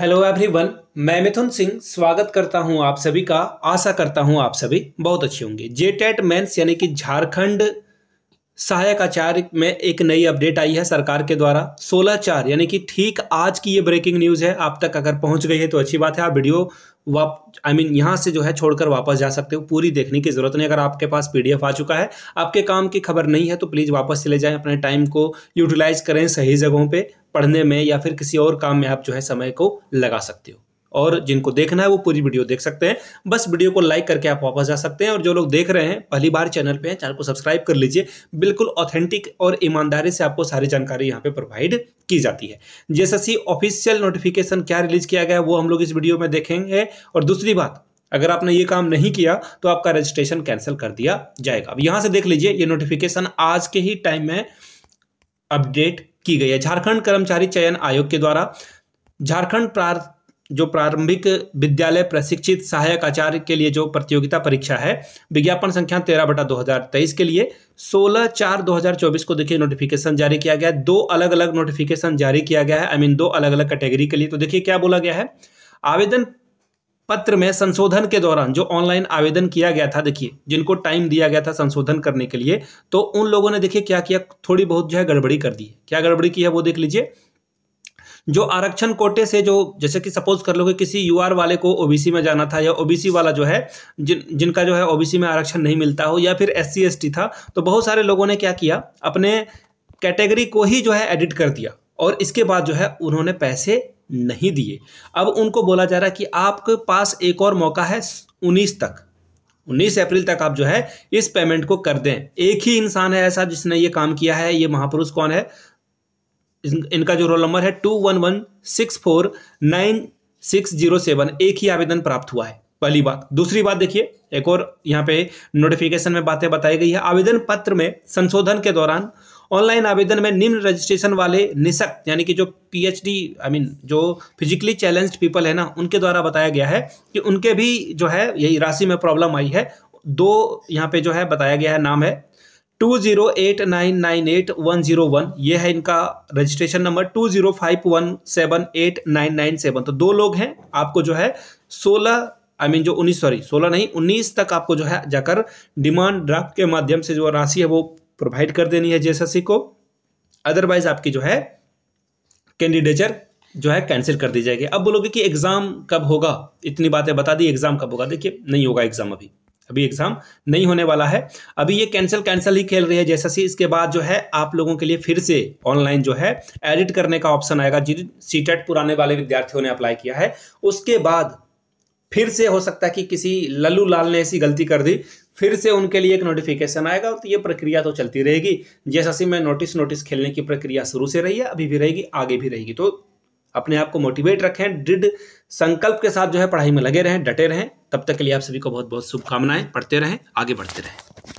hello everyone मैं मिथुन सिंह स्वागत करता हूं आप सभी का आशा करता हूं आप सभी बहुत अच्छे होंगे जे टेट मेन्स यानी कि झारखंड सहायक आचार्य में एक नई अपडेट आई है सरकार के द्वारा सोलह चार यानी कि ठीक आज की ये ब्रेकिंग न्यूज़ है आप तक अगर पहुंच गई है तो अच्छी बात है आप वीडियो वाप आई मीन यहाँ से जो है छोड़कर वापस जा सकते हो पूरी देखने की ज़रूरत नहीं अगर आपके पास पीडीएफ आ चुका है आपके काम की खबर नहीं है तो प्लीज़ वापस चले जाएं अपने टाइम को यूटिलाइज करें सही जगहों पे पढ़ने में या फिर किसी और काम में आप जो है समय को लगा सकते हो और जिनको देखना है वो पूरी वीडियो देख सकते हैं बस वीडियो को लाइक करके आप वापस जा सकते हैं और जो लोग देख रहे हैं पहली बार चैनल पे हैं चैनल को सब्सक्राइब कर लीजिए बिल्कुल ऑथेंटिक और ईमानदारी से आपको सारी जानकारी यहाँ पे प्रोवाइड की जाती है जेएसएससी ऑफिशियल नोटिफिकेशन क्या रिलीज किया गया वो हम लोग इस वीडियो में देखेंगे और दूसरी बात अगर आपने ये काम नहीं किया तो आपका रजिस्ट्रेशन कैंसिल कर दिया जाएगा अब यहाँ से देख लीजिए ये नोटिफिकेशन आज के ही टाइम में अपडेट की गई है झारखंड कर्मचारी चयन आयोग के द्वारा झारखंड प्रार्थ जो प्रारंभिक विद्यालय प्रशिक्षित सहायक आचार्य के लिए जो प्रतियोगिता परीक्षा है विज्ञापन संख्या तेरह बटा दो हजार तेईस के लिए सोलह चार दो हजार चौबीस को देखिए नोटिफिकेशन जारी किया गया है दो अलग अलग नोटिफिकेशन जारी किया गया है आई I मीन mean, दो अलग अलग कैटेगरी के लिए तो देखिए क्या बोला गया है आवेदन पत्र में संशोधन के दौरान जो ऑनलाइन आवेदन किया गया था देखिए जिनको टाइम दिया गया था संशोधन करने के लिए तो उन लोगों ने देखिए क्या किया थोड़ी बहुत जो है गड़बड़ी कर दी क्या गड़बड़ी की है वो देख लीजिए जो आरक्षण कोटे से जो जैसे कि सपोज कर लो कि किसी यूआर वाले को ओबीसी में जाना था या ओबीसी वाला जो है जिन जिनका जो है ओबीसी में आरक्षण नहीं मिलता हो या फिर एस सी था तो बहुत सारे लोगों ने क्या किया अपने कैटेगरी को ही जो है एडिट कर दिया और इसके बाद जो है उन्होंने पैसे नहीं दिए अब उनको बोला जा रहा है कि आपके पास एक और मौका है उन्नीस तक उन्नीस अप्रैल तक आप जो है इस पेमेंट को कर दें एक ही इंसान है ऐसा जिसने ये काम किया है ये महापुरुष कौन है इनका जो रोल नंबर है two one one six four nine six zero seven एक ही आवेदन प्राप्त हुआ है पहली बात दूसरी बात देखिए एक और यहाँ पे नोटिफिकेशन में बातें बताई गई है आवेदन पत्र में संशोधन के दौरान ऑनलाइन आवेदन में निम्न रजिस्ट्रेशन वाले निशक यानी कि जो पीएचडी आई मीन जो फिजिकली चैलेंज्ड पीपल है ना उनके द्वारा बताया गया है कि उनके भी जो है यही राशि में प्रॉब्लम आई है दो यहाँ पे जो है बताया गया है नाम है two zero eight nine nine eight one zero one ये है इनका registration number two zero five one seven eight nine nine seven तो दो लोग हैं आपको जो है सोलह आई मीन जो उन्नीस सॉरी सोलह नहीं उन्नीस तक आपको जो है जाकर डिमांड ड्राफ्ट के माध्यम से जो राशि है वो प्रोवाइड कर देनी है जेएसएससी को अदरवाइज आपकी जो है कैंडिडेचर जो है कैंसिल कर दी जाएगी अब बोलोगे कि एग्ज़ाम कब होगा इतनी बातें बता दी एग्ज़ाम कब होगा देखिए नहीं होगा एग्ज़ाम अभी अभी एग्जाम नहीं होने वाला है अभी ये कैंसिल कैंसिल ही खेल रही है जैसा सी इसके बाद जो है आप लोगों के लिए फिर से ऑनलाइन जो है एडिट करने का ऑप्शन आएगा जिन सी e पुराने वाले विद्यार्थियों ने अप्लाई किया है उसके बाद फिर से हो सकता है कि किसी लल्लू लाल ने ऐसी गलती कर दी फिर से उनके लिए एक नोटिफिकेशन आएगा तो ये प्रक्रिया तो चलती रहेगी जैसा सी मैं नोटिस नोटिस खेलने की प्रक्रिया शुरू से रही है अभी भी रहेगी आगे भी रहेगी तो अपने आप को मोटिवेट रखें दृढ़ संकल्प के साथ जो है पढ़ाई में लगे रहें डटे रहें तब तक के लिए आप सभी को बहुत बहुत शुभकामनाएं पढ़ते रहें आगे बढ़ते रहें